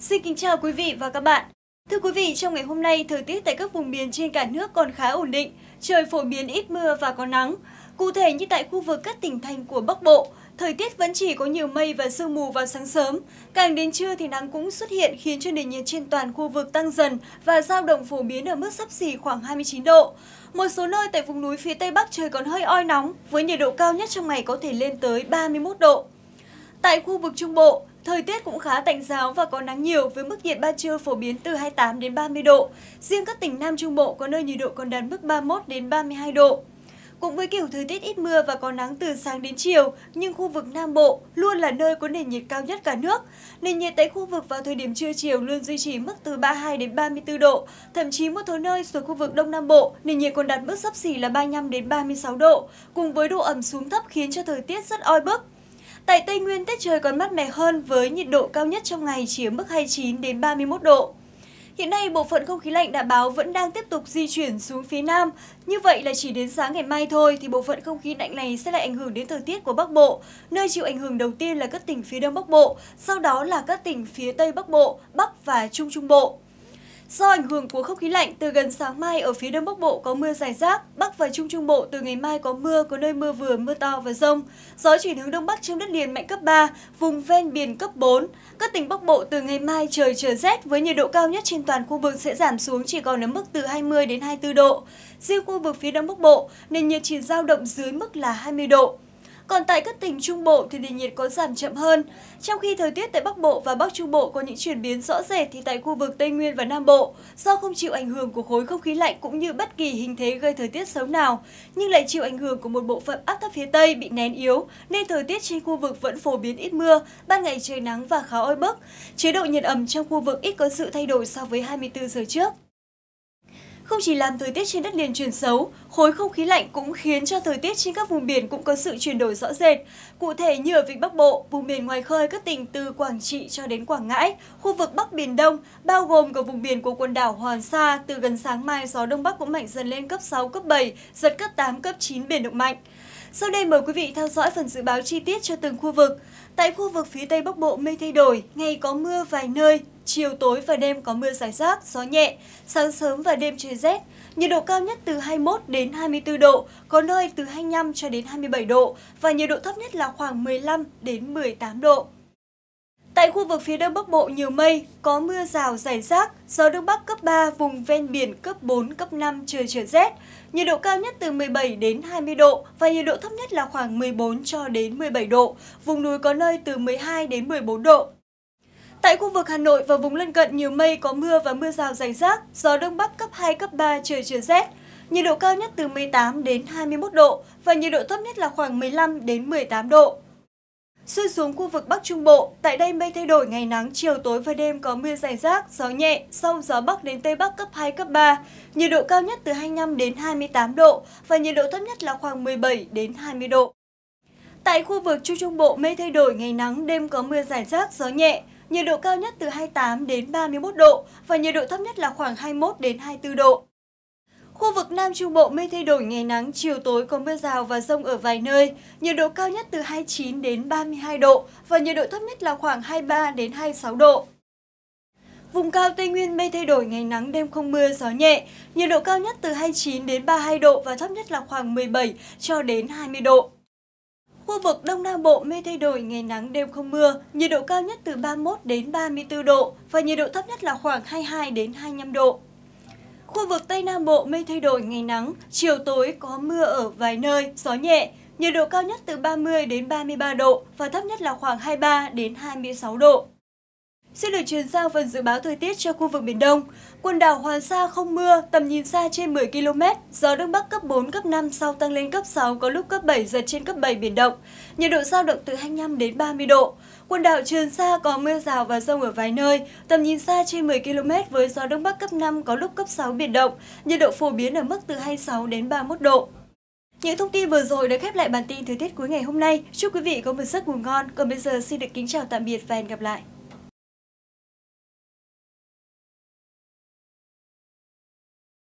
Xin kính chào quý vị và các bạn. Thưa quý vị, trong ngày hôm nay, thời tiết tại các vùng miền trên cả nước còn khá ổn định, trời phổ biến ít mưa và có nắng. Cụ thể như tại khu vực các tỉnh thành của Bắc Bộ, thời tiết vẫn chỉ có nhiều mây và sương mù vào sáng sớm. Càng đến trưa thì nắng cũng xuất hiện khiến cho nền nhiệt trên toàn khu vực tăng dần và dao động phổ biến ở mức sắp xỉ khoảng 29 độ. Một số nơi tại vùng núi phía Tây Bắc trời còn hơi oi nóng, với nhiệt độ cao nhất trong ngày có thể lên tới 31 độ. Tại khu vực Trung Bộ, Thời tiết cũng khá tạnh giáo và có nắng nhiều với mức nhiệt ban trưa phổ biến từ 28 đến 30 độ. Riêng các tỉnh Nam Trung Bộ có nơi nhiệt độ còn đạt mức 31 đến 32 độ. Cũng với kiểu thời tiết ít mưa và có nắng từ sáng đến chiều, nhưng khu vực Nam Bộ luôn là nơi có nền nhiệt cao nhất cả nước. Nền nhiệt tại khu vực vào thời điểm trưa chiều luôn duy trì mức từ 32 đến 34 độ, thậm chí một số nơi thuộc khu vực Đông Nam Bộ, nền nhiệt còn đạt mức sấp xỉ là 35 đến 36 độ, cùng với độ ẩm xuống thấp khiến cho thời tiết rất oi bức. Tại Tây Nguyên, tiết trời còn mát mẻ hơn với nhiệt độ cao nhất trong ngày chiếm mức 29 đến 31 độ. Hiện nay, bộ phận không khí lạnh đã báo vẫn đang tiếp tục di chuyển xuống phía Nam. Như vậy là chỉ đến sáng ngày mai thôi thì bộ phận không khí lạnh này sẽ lại ảnh hưởng đến thời tiết của Bắc Bộ. Nơi chịu ảnh hưởng đầu tiên là các tỉnh phía Đông Bắc Bộ, sau đó là các tỉnh phía Tây Bắc Bộ, Bắc và Trung Trung Bộ. Do ảnh hưởng của không khí lạnh, từ gần sáng mai ở phía Đông Bắc Bộ có mưa rải rác, Bắc và Trung Trung Bộ từ ngày mai có mưa, có nơi mưa vừa, mưa to và rông. Gió chuyển hướng Đông Bắc trong đất liền mạnh cấp 3, vùng ven biển cấp 4. Các tỉnh Bắc Bộ từ ngày mai trời trở rét với nhiệt độ cao nhất trên toàn khu vực sẽ giảm xuống chỉ còn ở mức từ 20 đến 24 độ. Riêng khu vực phía Đông Bắc Bộ, nền nhiệt chỉ dao động dưới mức là 20 độ. Còn tại các tỉnh Trung Bộ thì nền nhiệt có giảm chậm hơn. Trong khi thời tiết tại Bắc Bộ và Bắc Trung Bộ có những chuyển biến rõ rệt thì tại khu vực Tây Nguyên và Nam Bộ, do không chịu ảnh hưởng của khối không khí lạnh cũng như bất kỳ hình thế gây thời tiết xấu nào, nhưng lại chịu ảnh hưởng của một bộ phận áp thấp phía Tây bị nén yếu, nên thời tiết trên khu vực vẫn phổ biến ít mưa, ban ngày trời nắng và khá oi bức. Chế độ nhiệt ẩm trong khu vực ít có sự thay đổi so với 24 giờ trước. Không chỉ làm thời tiết trên đất liền chuyển xấu, khối không khí lạnh cũng khiến cho thời tiết trên các vùng biển cũng có sự chuyển đổi rõ rệt. Cụ thể như ở Vịnh Bắc Bộ, vùng biển ngoài khơi các tỉnh từ Quảng Trị cho đến Quảng Ngãi, khu vực Bắc Biển Đông, bao gồm cả vùng biển của quần đảo Hoàng Sa, từ gần sáng mai gió Đông Bắc cũng mạnh dần lên cấp 6, cấp 7, giật cấp 8, cấp 9 biển động mạnh. Sau đây mời quý vị theo dõi phần dự báo chi tiết cho từng khu vực. Tại khu vực phía Tây Bắc Bộ mây thay đổi, ngày có mưa vài nơi, chiều tối và đêm có mưa rải rác, gió nhẹ, sáng sớm và đêm trời rét. Nhiệt độ cao nhất từ 21 đến 24 độ, có nơi từ 25 cho đến 27 độ và nhiệt độ thấp nhất là khoảng 15 đến 18 độ. Tại khu vực phía Đông Bắc Bộ nhiều mây, có mưa rào rải rác, gió Đông Bắc cấp 3, vùng ven biển cấp 4, cấp 5, trời chuyển rét. Nhiệt độ cao nhất từ 17 đến 20 độ và nhiệt độ thấp nhất là khoảng 14 cho đến 17 độ, vùng núi có nơi từ 12 đến 14 độ. Tại khu vực Hà Nội và vùng lân cận nhiều mây có mưa và mưa rào rải rác, gió Đông Bắc cấp 2, cấp 3, trời chuyển rét. Nhiệt độ cao nhất từ 18 đến 21 độ và nhiệt độ thấp nhất là khoảng 15 đến 18 độ. Xuôi xuống khu vực Bắc Trung Bộ, tại đây mây thay đổi ngày nắng, chiều tối và đêm có mưa rải rác, gió nhẹ, sau gió Bắc đến Tây Bắc cấp 2, cấp 3. Nhiệt độ cao nhất từ 25 đến 28 độ và nhiệt độ thấp nhất là khoảng 17 đến 20 độ. Tại khu vực Trung Trung Bộ, mây thay đổi ngày nắng, đêm có mưa rải rác, gió nhẹ, nhiệt độ cao nhất từ 28 đến 31 độ và nhiệt độ thấp nhất là khoảng 21 đến 24 độ. Khu vực Nam Trung Bộ mây thay đổi ngày nắng, chiều tối có mưa rào và rông ở vài nơi. Nhiệt độ cao nhất từ 29 đến 32 độ và nhiệt độ thấp nhất là khoảng 23 đến 26 độ. Vùng cao Tây Nguyên mây thay đổi ngày nắng đêm không mưa gió nhẹ, nhiệt độ cao nhất từ 29 đến 32 độ và thấp nhất là khoảng 17 cho đến 20 độ. Khu vực Đông Nam Bộ mây thay đổi ngày nắng đêm không mưa, nhiệt độ cao nhất từ 31 đến 34 độ và nhiệt độ thấp nhất là khoảng 22 đến 25 độ. Khu vực Tây Nam Bộ mây thay đổi ngày nắng, chiều tối có mưa ở vài nơi, gió nhẹ, nhiệt độ cao nhất từ 30 đến 33 độ và thấp nhất là khoảng 23 đến 26 độ. Xin được chuyển sang phần dự báo thời tiết cho khu vực Biển Đông. Quần đảo Hoàng Sa không mưa, tầm nhìn xa trên 10 km, gió Đông Bắc cấp 4, cấp 5, sau tăng lên cấp 6, có lúc cấp 7, giật trên cấp 7 biển động. Nhiệt độ giao động từ 25 đến 30 độ. Quần đảo Trường Sa có mưa rào và rông ở vài nơi, tầm nhìn xa trên 10 km với gió Đông Bắc cấp 5, có lúc cấp 6 biển động. Nhiệt độ phổ biến ở mức từ 26 đến 31 độ. Những thông tin vừa rồi đã khép lại bản tin thời tiết cuối ngày hôm nay. Chúc quý vị có một giấc ngủ ngon. Còn bây giờ xin được kính chào tạm biệt và hẹn gặp lại.